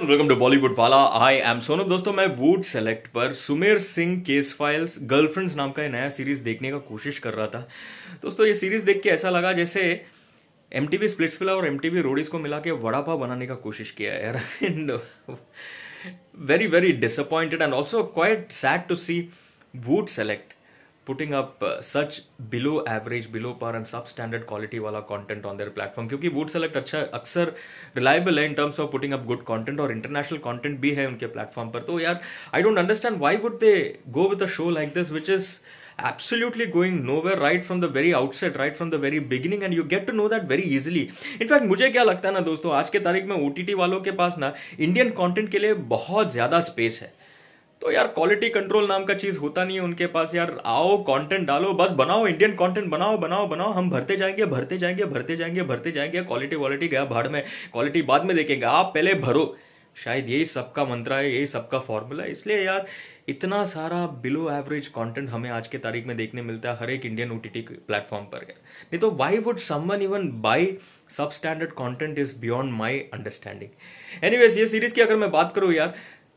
welcome to Bollywood वाला I am Sonu दोस्तों मैं वुड सेलेक्ट पर Sumer Singh case files girlfriends नाम का नया सीरीज देखने का कोशिश कर रहा था दोस्तों ये सीरीज देख के ऐसा लगा जैसे एम टी वी और एम टी वी रोडीज को मिला के वड़ा पाव बनाने का कोशिश किया है यार very very disappointed and also quite sad to see Voot Select putting up such below average below par and substandard quality वाला कॉन्टेंट ऑन देर प्लेटफॉर्म क्योंकि वुड सेलेक्ट अच्छा अक्सर रिलायबल है in terms of putting up good content और international content भी है उनके प्लेटफॉर्म पर तो यार I don't understand why would they go with a show like this which is absolutely going nowhere right from the very outset right from the very beginning and you get to know that very easily in fact मुझे क्या लगता है ना दोस्तों आज के तारीख में ओ वालों के पास ना इंडियन कॉन्टेंट के लिए बहुत ज़्यादा स्पेस है तो यार क्वालिटी कंट्रोल नाम का चीज़ होता नहीं है उनके पास यार आओ कंटेंट डालो बस बनाओ इंडियन कंटेंट बनाओ बनाओ बनाओ हम भरते जाएंगे भरते जाएंगे भरते जाएंगे भरते जाएंगे क्वालिटी क्वालिटी गया भाड़ में क्वालिटी बाद में देखेंगे आप पहले भरो शायद यही सबका मंत्रा है यही सबका फॉर्मूला है इसलिए यार इतना सारा बिलो एवरेज कंटेंट हमें आज के तारीख में देखने मिलता है हर एक इंडियन ओटीटी टी प्लेटफॉर्म पर नहीं तो why would someone even buy substandard content is beyond my understanding anyways ये सीरीज की अगर मैं बात करूँ यार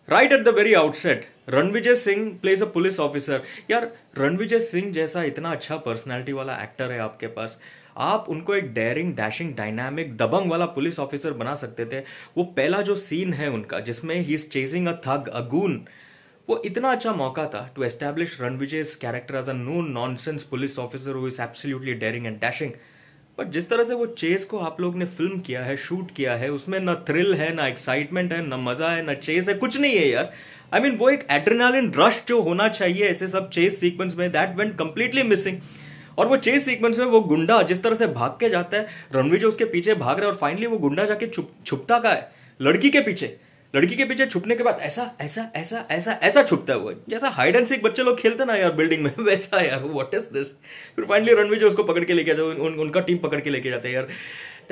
right at the very outset Ranvijay Singh plays a police officer यार रणविजय सिंह जैसा इतना अच्छा पर्सनैलिटी वाला एक्टर है आपके पास आप उनको एक डेयरिंग डैशिंग डायनामिक दबंग वाला पुलिस ऑफिसर बना सकते थे वो पहला जो सीन है उनका जिसमें he is chasing a thug a goon वो इतना अच्छा मौका था to establish Ranvijay character as a no sense police officer who is absolutely daring and dashing but जिस तरह से वो चेस को आप लोग ने फिल्म किया है शूट किया है उसमें ना थ्रिल है ना एक्साइटमेंट है ना मजा है ना चेस है कुछ नहीं है यार आई I मीन mean, वो एक एड्रेनालिन रश जो होना चाहिए ऐसे सब चेस सीक्वेंस में दैट वेंट कम्प्लीटली मिसिंग और वो चेस सीक्वेंस में वो गुंडा जिस तरह से भाग के जाता है रणवीर जो उसके पीछे भाग रहा है और फाइनली वो गुंडा जाके छुप छुपता का है लड़की के पीछे लड़की के पीछे छुपने के बाद ऐसा ऐसा ऐसा ऐसा ऐसा छुपता हुआ जैसा हाइड एंड सीख बच्चे लोग खेलते ना यार बिल्डिंग में वैसा यार व्हाट इज दिस फिर फाइनली रणवीर जो उसको पकड़ के लेके जाते उन, उनका टीम पकड़ के लेके जाते हैं यार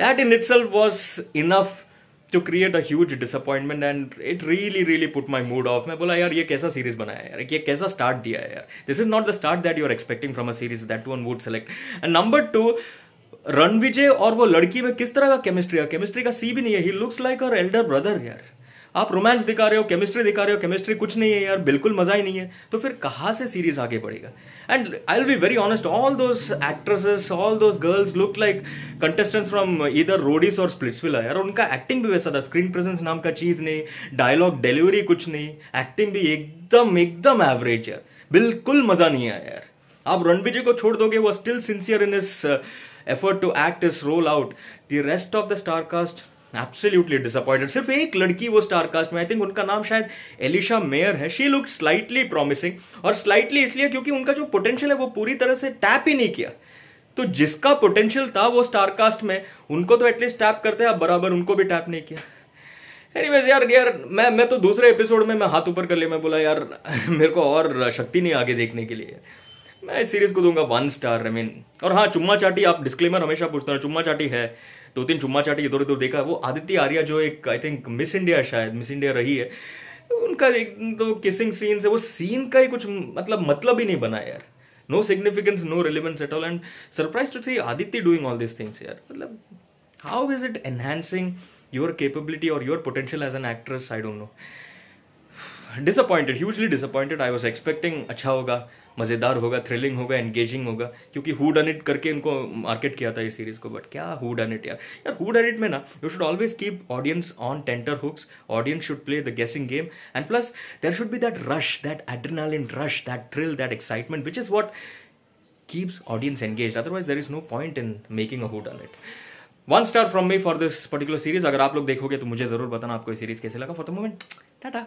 that in itself was enough to create a huge disappointment and it really really put my mood off मैं बोला यार ये कैसा सीरीज बनाया यार ये कैसा स्टार्ट दिया है यार this is not the start that you are expecting from a series that one Voot Select and number two Ranvijay और वो लड़की में किस तरह का केमिस्ट्री है केमिस्ट्री का सी भी नहीं है he looks like her elder brother यार आप रोमांस दिखा रहे हो केमिस्ट्री दिखा रहे हो केमिस्ट्री कुछ नहीं है यार बिल्कुल मजा ही नहीं है तो फिर कहाँ से सीरीज आगे बढ़ेगा and I will be very honest all those actresses all those girls look like contestants from either Roadies और स्प्लिट्सविला यार उनका एक्टिंग भी वैसा था स्क्रीन प्रेजेंस नाम का चीज नहीं डायलॉग डिलीवरी कुछ नहीं एक्टिंग भी एकदम एकदम एवरेज यार बिल्कुल मजा नहीं आया यार आप रणबीर जी को छोड़ दोगे वो still sincere in his effort to act his role out the rest of the starcast cast absolutely disappointed सिर्फ एक लड़की वो स्टार कास्ट में आई थिंक उनका नाम शायद एलिशा मेयर है शी लुक स्लाइटली प्रॉमिसिंग और स्लाइटली इसलिए क्योंकि उनका जो पोटेंशियल है वो पूरी तरह से टैप ही नहीं किया तो जिसका पोटेंशियल था वो स्टार कास्ट में उनको तो एटलीस्ट टैप करते हैं अब बराबर उनको भी टैप नहीं किया एनीवेज यार यार मैं मैं तो दूसरे एपिसोड में मैं हाथ ऊपर कर लिया मैं बोला यार मेरे को और शक्ति नहीं आगे देखने के लिए मैं इस सीरीज को दूंगा वन स्टार आई मीन और हाँ चुम्मा चाटी आप डिस्क्लेमर हमेशा पूछते हैं चुम्मा चाटी है दो तीन चुम्मा चाटी इधर उधर देखा वो आदित्य आर्या जो एक आई थिंक मिस इंडिया शायद मिस इंडिया रही है उनका एक तो किसिंग सीन से वो सीन का ही कुछ मतलब मतलब ही नहीं बना यार no significance no relevance at all and surprise to see Aditya doing all this things यार मतलब how is it enhancing your capability और your potential as an actress I don't know disappointed hugely disappointed I was expecting अच्छा होगा मज़ेदार होगा thrilling होगा engaging होगा क्योंकि हु डन इट करके इनको मार्केट किया था ये सीरीज़ को बट क्या हु डन इट यार यार हु डन इट में ना you should always keep audience on tenterhooks audience should play the guessing game and plus there should be that rush that adrenaline rush that thrill that excitement which is what keeps audience engage otherwise there is no point in making a who done it one star from me for this particular series अगर आप लोग देखोगे तो मुझे जरूर बताना आपको series कैसे लगा फॉर द मोमेंट टाटा